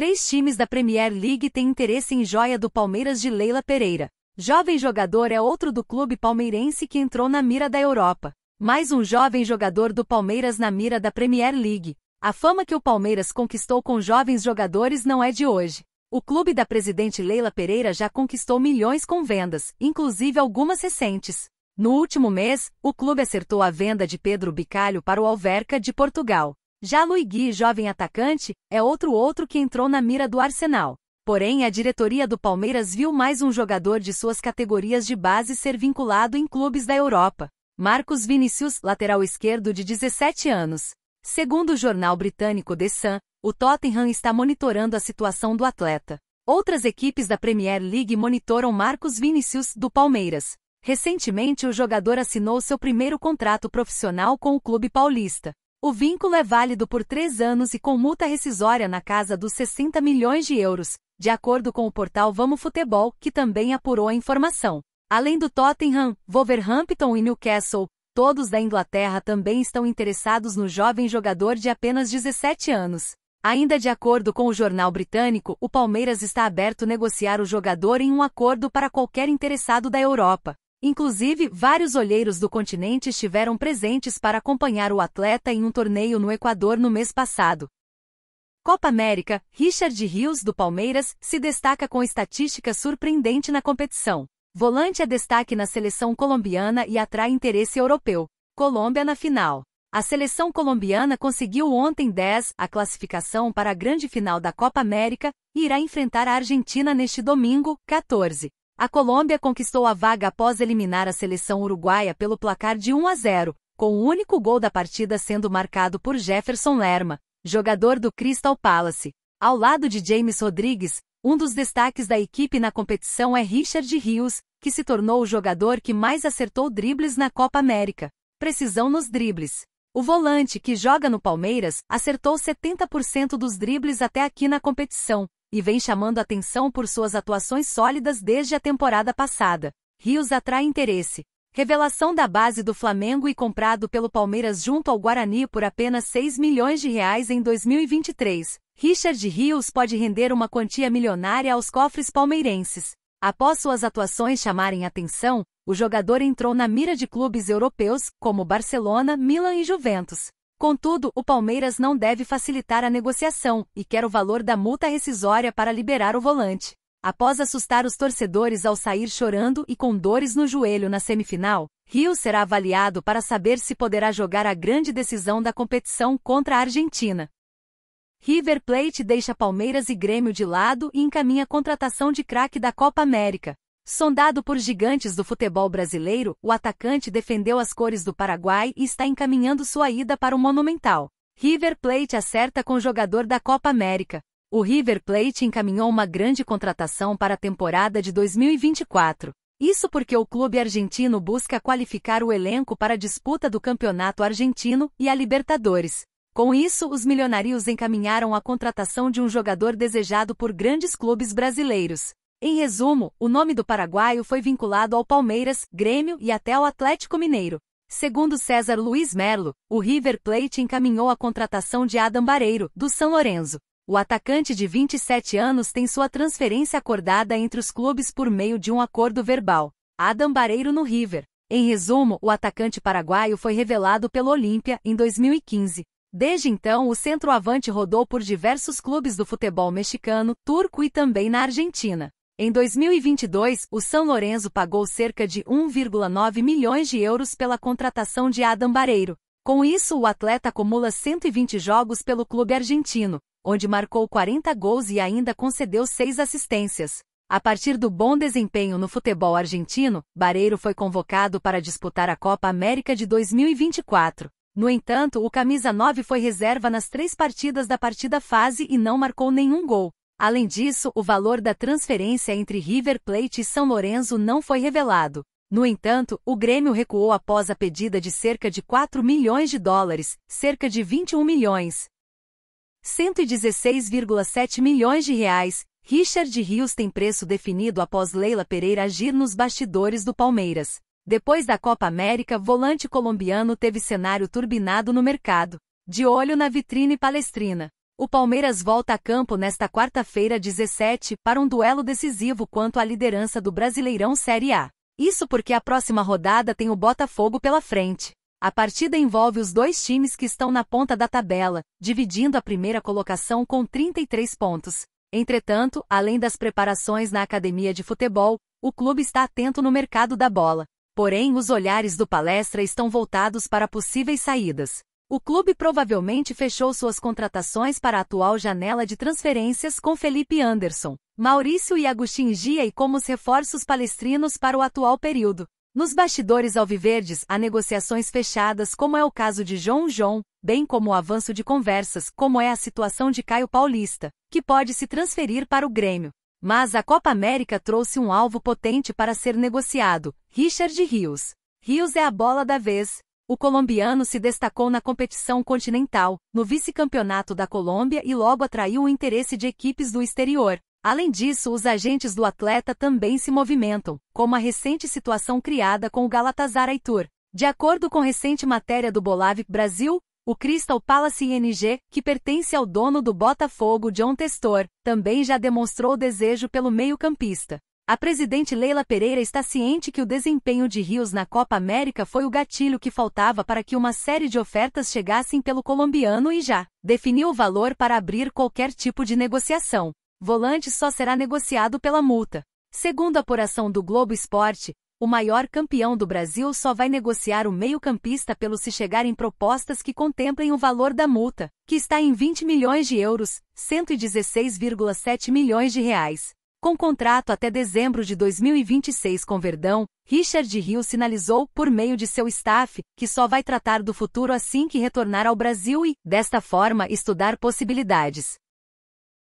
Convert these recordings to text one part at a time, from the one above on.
Três times da Premier League têm interesse em joia do Palmeiras de Leila Pereira. Jovem jogador é outro do clube palmeirense que entrou na mira da Europa. Mais um jovem jogador do Palmeiras na mira da Premier League. A fama que o Palmeiras conquistou com jovens jogadores não é de hoje. O clube da presidente Leila Pereira já conquistou milhões com vendas, inclusive algumas recentes. No último mês, o clube acertou a venda de Pedro Bicalho para o Alverca de Portugal. Já Luigi, jovem atacante, é outro outro que entrou na mira do Arsenal. Porém, a diretoria do Palmeiras viu mais um jogador de suas categorias de base ser vinculado em clubes da Europa. Marcos Vinicius, lateral esquerdo de 17 anos. Segundo o jornal britânico The Sun, o Tottenham está monitorando a situação do atleta. Outras equipes da Premier League monitoram Marcos Vinicius do Palmeiras. Recentemente, o jogador assinou seu primeiro contrato profissional com o clube paulista. O vínculo é válido por três anos e com multa rescisória na casa dos 60 milhões de euros, de acordo com o portal Vamos Futebol, que também apurou a informação. Além do Tottenham, Wolverhampton e Newcastle, todos da Inglaterra também estão interessados no jovem jogador de apenas 17 anos. Ainda de acordo com o jornal britânico, o Palmeiras está aberto a negociar o jogador em um acordo para qualquer interessado da Europa. Inclusive, vários olheiros do continente estiveram presentes para acompanhar o atleta em um torneio no Equador no mês passado. Copa América, Richard Rios do Palmeiras se destaca com estatística surpreendente na competição. Volante é destaque na seleção colombiana e atrai interesse europeu. Colômbia na final. A seleção colombiana conseguiu ontem 10 a classificação para a grande final da Copa América e irá enfrentar a Argentina neste domingo, 14. A Colômbia conquistou a vaga após eliminar a seleção uruguaia pelo placar de 1 a 0, com o único gol da partida sendo marcado por Jefferson Lerma, jogador do Crystal Palace. Ao lado de James Rodrigues, um dos destaques da equipe na competição é Richard Rios, que se tornou o jogador que mais acertou dribles na Copa América. Precisão nos dribles. O volante que joga no Palmeiras acertou 70% dos dribles até aqui na competição, e vem chamando atenção por suas atuações sólidas desde a temporada passada. Rios atrai interesse. Revelação da base do Flamengo e comprado pelo Palmeiras junto ao Guarani por apenas 6 milhões de reais em 2023. Richard Rios pode render uma quantia milionária aos cofres palmeirenses. Após suas atuações chamarem atenção, o jogador entrou na mira de clubes europeus como Barcelona, Milan e Juventus. Contudo, o Palmeiras não deve facilitar a negociação e quer o valor da multa rescisória para liberar o volante. Após assustar os torcedores ao sair chorando e com dores no joelho na semifinal, Rio será avaliado para saber se poderá jogar a grande decisão da competição contra a Argentina. River Plate deixa Palmeiras e Grêmio de lado e encaminha a contratação de craque da Copa América. Sondado por gigantes do futebol brasileiro, o atacante defendeu as cores do Paraguai e está encaminhando sua ida para o Monumental. River Plate acerta com jogador da Copa América. O River Plate encaminhou uma grande contratação para a temporada de 2024. Isso porque o clube argentino busca qualificar o elenco para a disputa do Campeonato Argentino e a Libertadores. Com isso, os milionários encaminharam a contratação de um jogador desejado por grandes clubes brasileiros. Em resumo, o nome do paraguaio foi vinculado ao Palmeiras, Grêmio e até ao Atlético Mineiro. Segundo César Luiz Merlo, o River Plate encaminhou a contratação de Adam Bareiro, do São Lourenço. O atacante de 27 anos tem sua transferência acordada entre os clubes por meio de um acordo verbal. Adam Bareiro no River. Em resumo, o atacante paraguaio foi revelado pelo Olímpia em 2015. Desde então, o centroavante rodou por diversos clubes do futebol mexicano, turco e também na Argentina. Em 2022, o São Lourenço pagou cerca de 1,9 milhões de euros pela contratação de Adam Bareiro. Com isso, o atleta acumula 120 jogos pelo clube argentino, onde marcou 40 gols e ainda concedeu 6 assistências. A partir do bom desempenho no futebol argentino, Bareiro foi convocado para disputar a Copa América de 2024. No entanto, o camisa 9 foi reserva nas três partidas da partida fase e não marcou nenhum gol. Além disso, o valor da transferência entre River Plate e São Lourenço não foi revelado. No entanto, o Grêmio recuou após a pedida de cerca de 4 milhões de dólares, cerca de 21 milhões. 116,7 milhões de reais. Richard Rios tem preço definido após Leila Pereira agir nos bastidores do Palmeiras. Depois da Copa América, volante colombiano teve cenário turbinado no mercado. De olho na vitrine palestrina. O Palmeiras volta a campo nesta quarta-feira 17 para um duelo decisivo quanto à liderança do Brasileirão Série A. Isso porque a próxima rodada tem o Botafogo pela frente. A partida envolve os dois times que estão na ponta da tabela, dividindo a primeira colocação com 33 pontos. Entretanto, além das preparações na academia de futebol, o clube está atento no mercado da bola. Porém, os olhares do palestra estão voltados para possíveis saídas. O clube provavelmente fechou suas contratações para a atual janela de transferências com Felipe Anderson, Maurício e Agostinho Gia e como os reforços palestrinos para o atual período. Nos bastidores alviverdes há negociações fechadas, como é o caso de João João, bem como o avanço de conversas, como é a situação de Caio Paulista, que pode se transferir para o Grêmio. Mas a Copa América trouxe um alvo potente para ser negociado, Richard Rios. Rios é a bola da vez, o colombiano se destacou na competição continental, no vice-campeonato da Colômbia e logo atraiu o interesse de equipes do exterior. Além disso, os agentes do atleta também se movimentam, como a recente situação criada com o Galatasaray Tour. De acordo com recente matéria do Bolavic Brasil, o Crystal Palace ING, que pertence ao dono do Botafogo John Testor, também já demonstrou desejo pelo meio-campista. A presidente Leila Pereira está ciente que o desempenho de Rios na Copa América foi o gatilho que faltava para que uma série de ofertas chegassem pelo colombiano e já definiu o valor para abrir qualquer tipo de negociação. Volante só será negociado pela multa. Segundo a apuração do Globo Esporte, o maior campeão do Brasil só vai negociar o meio-campista pelo se chegarem propostas que contemplem o valor da multa, que está em 20 milhões de euros, 116,7 milhões de reais. Com contrato até dezembro de 2026 com Verdão, Richard Rio sinalizou, por meio de seu staff, que só vai tratar do futuro assim que retornar ao Brasil e, desta forma, estudar possibilidades.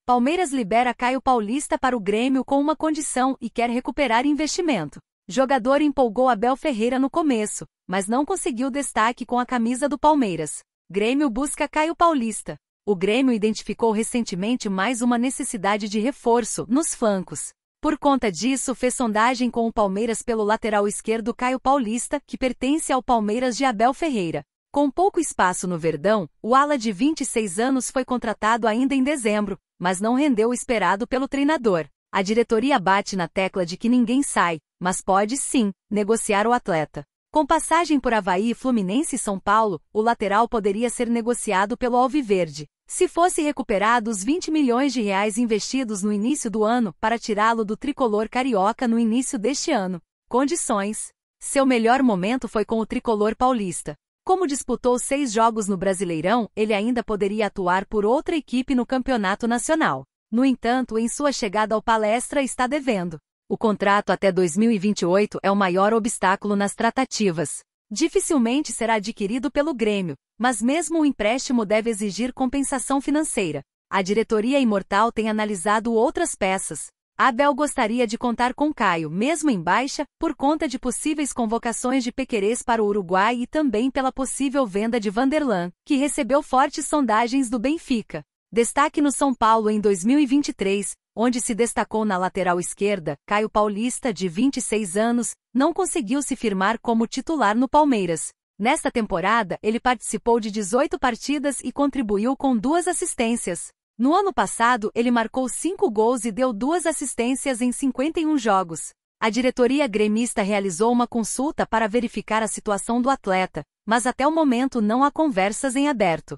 Palmeiras libera Caio Paulista para o Grêmio com uma condição e quer recuperar investimento. Jogador empolgou Abel Ferreira no começo, mas não conseguiu destaque com a camisa do Palmeiras. Grêmio busca Caio Paulista. O Grêmio identificou recentemente mais uma necessidade de reforço nos flancos. Por conta disso, fez sondagem com o Palmeiras pelo lateral esquerdo Caio Paulista, que pertence ao Palmeiras de Abel Ferreira. Com pouco espaço no Verdão, o ala de 26 anos foi contratado ainda em dezembro, mas não rendeu o esperado pelo treinador. A diretoria bate na tecla de que ninguém sai, mas pode sim negociar o atleta. Com passagem por Havaí, Fluminense e São Paulo, o lateral poderia ser negociado pelo Alviverde. Se fosse recuperado os 20 milhões de reais investidos no início do ano para tirá-lo do tricolor carioca no início deste ano. Condições. Seu melhor momento foi com o tricolor paulista. Como disputou seis jogos no Brasileirão, ele ainda poderia atuar por outra equipe no Campeonato Nacional. No entanto, em sua chegada ao palestra está devendo. O contrato até 2028 é o maior obstáculo nas tratativas dificilmente será adquirido pelo Grêmio, mas mesmo o empréstimo deve exigir compensação financeira. A diretoria imortal tem analisado outras peças. Abel gostaria de contar com Caio, mesmo em baixa, por conta de possíveis convocações de Pequerês para o Uruguai e também pela possível venda de Vanderlan, que recebeu fortes sondagens do Benfica. Destaque no São Paulo em 2023, onde se destacou na lateral esquerda, Caio Paulista, de 26 anos, não conseguiu se firmar como titular no Palmeiras. Nesta temporada, ele participou de 18 partidas e contribuiu com duas assistências. No ano passado, ele marcou cinco gols e deu duas assistências em 51 jogos. A diretoria gremista realizou uma consulta para verificar a situação do atleta, mas até o momento não há conversas em aberto.